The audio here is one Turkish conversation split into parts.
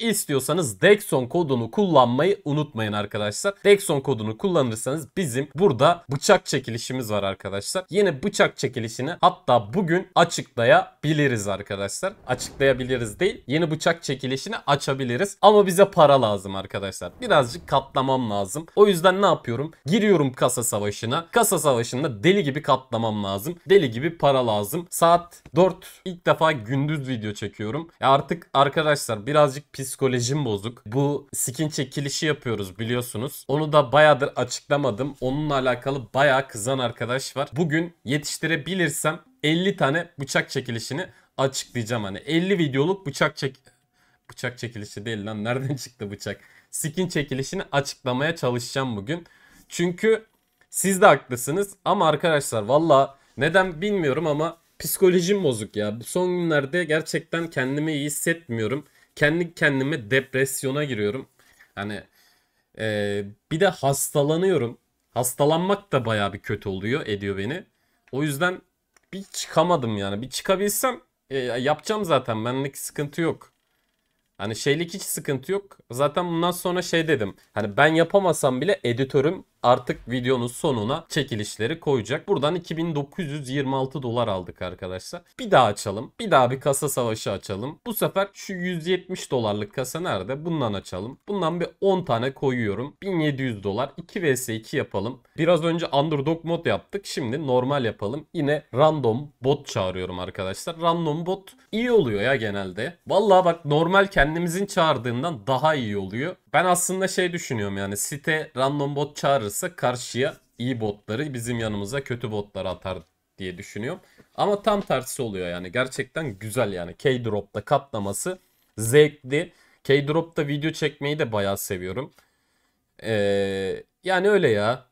almak istiyorsanız Dexon kodunu kullanmayı unutmayın arkadaşlar. Dexon kodunu kullanırsanız bizim burada bıçak çekilişimiz var arkadaşlar. Yine bıçak çekilişini hatta bugün açıklayabiliriz arkadaşlar. Açıklayabiliriz değil. Yeni bıçak çekilişini açabiliriz. Ama bize para lazım arkadaşlar. Birazcık katlamam lazım. O yüzden ne yapıyorum? Giriyorum kasa savaşına. Kasa savaşında deli gibi katlamam lazım. Deli gibi para lazım. Saat 4 ilk defa gündüz video çekiyorum. Ya artık arkadaşlar birazcık pis psikolojim bozuk. Bu skin çekilişi yapıyoruz biliyorsunuz. Onu da bayağıdır açıklamadım. Onunla alakalı bayağı kızan arkadaş var. Bugün yetiştirebilirsem 50 tane bıçak çekilişini açıklayacağım. Hani 50 videoluk bıçak çek... Bıçak çekilişi değil lan. Nereden çıktı bıçak? Skin çekilişini açıklamaya çalışacağım bugün. Çünkü siz de haklısınız ama arkadaşlar valla neden bilmiyorum ama psikolojim bozuk ya. Son günlerde gerçekten kendimi iyi hissetmiyorum kendi kendime depresyona giriyorum. Hani e, bir de hastalanıyorum. Hastalanmak da baya bir kötü oluyor ediyor beni. O yüzden bir çıkamadım yani. Bir çıkabilsem e, yapacağım zaten. Benlik sıkıntı yok. Hani şeylik hiç sıkıntı yok. Zaten bundan sonra şey dedim. Hani ben yapamasam bile editörüm artık videonun sonuna çekilişleri koyacak. Buradan 2926 dolar aldık arkadaşlar. Bir daha açalım. Bir daha bir kasa savaşı açalım. Bu sefer şu 170 dolarlık kasa nerede? Bundan açalım. Bundan bir 10 tane koyuyorum. 1700 dolar. 2 vs 2 yapalım. Biraz önce underdog mod yaptık. Şimdi normal yapalım. Yine random bot çağırıyorum arkadaşlar. Random bot iyi oluyor ya genelde. Vallahi bak normal kendimizin çağırdığından daha iyi oluyor. Ben aslında şey düşünüyorum yani site random bot çağırırsa karşıya iyi botları bizim yanımıza kötü botları atar diye düşünüyorum. Ama tam tersi oluyor yani gerçekten güzel yani K-Drop'ta katlaması zevkli. K-Drop'ta video çekmeyi de bayağı seviyorum. Ee, yani öyle ya.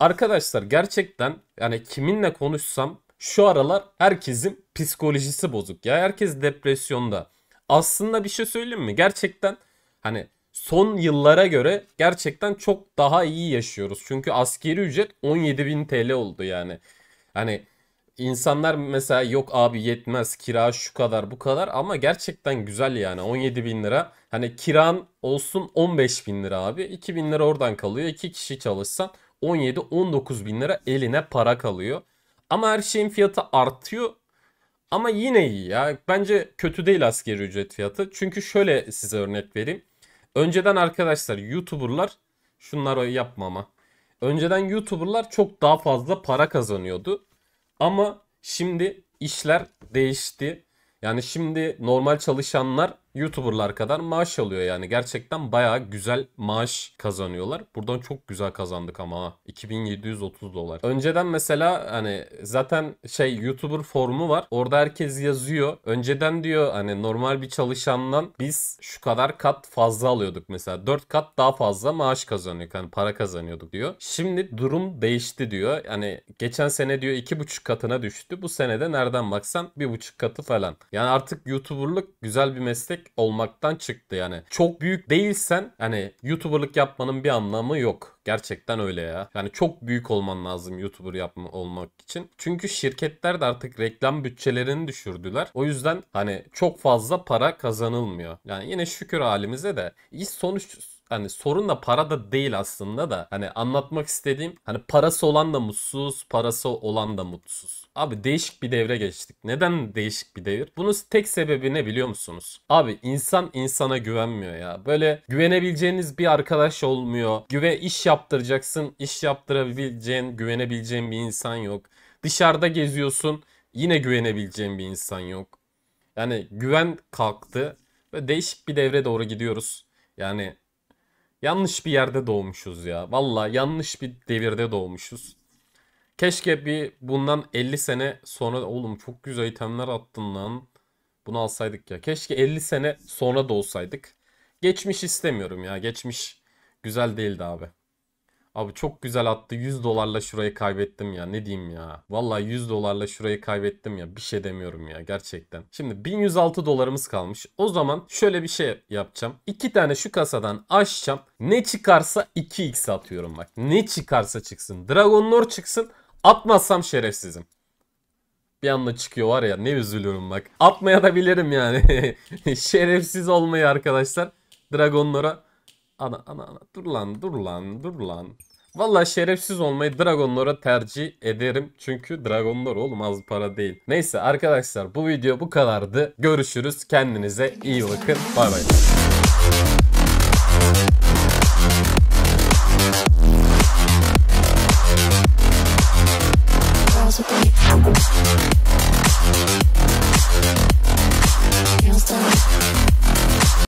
Arkadaşlar gerçekten yani kiminle konuşsam şu aralar herkesin psikolojisi bozuk ya. Herkes depresyonda. Aslında bir şey söyleyeyim mi? Gerçekten hani son yıllara göre gerçekten çok daha iyi yaşıyoruz. Çünkü askeri ücret 17.000 TL oldu yani. Hani insanlar mesela yok abi yetmez kira şu kadar bu kadar ama gerçekten güzel yani 17 bin lira. Hani kiran olsun 15 bin lira abi 2 bin lira oradan kalıyor 2 kişi çalışsan 17-19 bin lira eline para kalıyor. Ama her şeyin fiyatı artıyor ama yine iyi ya bence kötü değil askeri ücret fiyatı çünkü şöyle size örnek vereyim. Önceden arkadaşlar YouTuber'lar şunları yapma ama. Önceden YouTuber'lar çok daha fazla para kazanıyordu. Ama şimdi işler değişti. Yani şimdi normal çalışanlar YouTuber'lar kadar maaş alıyor yani. Gerçekten baya güzel maaş kazanıyorlar. Buradan çok güzel kazandık ama ha. 2730 dolar. Önceden mesela hani zaten şey YouTuber formu var. Orada herkes yazıyor. Önceden diyor hani normal bir çalışandan biz şu kadar kat fazla alıyorduk mesela. 4 kat daha fazla maaş kazanıyorduk. Hani para kazanıyorduk diyor. Şimdi durum değişti diyor. Yani geçen sene diyor 2,5 katına düştü. Bu senede nereden baksan 1,5 katı falan. Yani artık YouTuber'lık güzel bir meslek gerçek olmaktan çıktı yani. Çok büyük değilsen hani YouTuber'lık yapmanın bir anlamı yok. Gerçekten öyle ya. Yani çok büyük olman lazım YouTuber yapma olmak için. Çünkü şirketler de artık reklam bütçelerini düşürdüler. O yüzden hani çok fazla para kazanılmıyor. Yani yine şükür halimize de. iş sonuç hani sorun da para da değil aslında da hani anlatmak istediğim hani parası olan da mutsuz, parası olan da mutsuz. Abi değişik bir devre geçtik. Neden değişik bir devir? Bunun tek sebebi ne biliyor musunuz? Abi insan insana güvenmiyor ya. Böyle güvenebileceğiniz bir arkadaş olmuyor. Güve iş yaptıracaksın, iş yaptırabileceğin, güvenebileceğin bir insan yok. Dışarıda geziyorsun, yine güvenebileceğin bir insan yok. Yani güven kalktı ve değişik bir devre doğru gidiyoruz. Yani Yanlış bir yerde doğmuşuz ya. Valla yanlış bir devirde doğmuşuz. Keşke bir bundan 50 sene sonra oğlum çok güzel itemler attın lan. Bunu alsaydık ya. Keşke 50 sene sonra da olsaydık. Geçmiş istemiyorum ya. Geçmiş güzel değildi abi. Abi çok güzel attı. 100 dolarla şurayı kaybettim ya. Ne diyeyim ya. Vallahi 100 dolarla şurayı kaybettim ya. Bir şey demiyorum ya gerçekten. Şimdi 1106 dolarımız kalmış. O zaman şöyle bir şey yapacağım. 2 tane şu kasadan açacağım. Ne çıkarsa 2x atıyorum bak. Ne çıkarsa çıksın. Dragon Lord çıksın. Atmazsam şerefsizim bir anda çıkıyor var ya ne üzülüyorum bak. Atmaya da bilirim yani. Şerefsiz olmayı arkadaşlar. Dragon Lord'a. Ana ana ana. Dur lan dur lan dur lan. Valla şerefsiz olmayı dragonlara tercih ederim. Çünkü dragonlar oğlum az para değil. Neyse arkadaşlar bu video bu kadardı. Görüşürüz. Kendinize iyi bakın. Bay bay.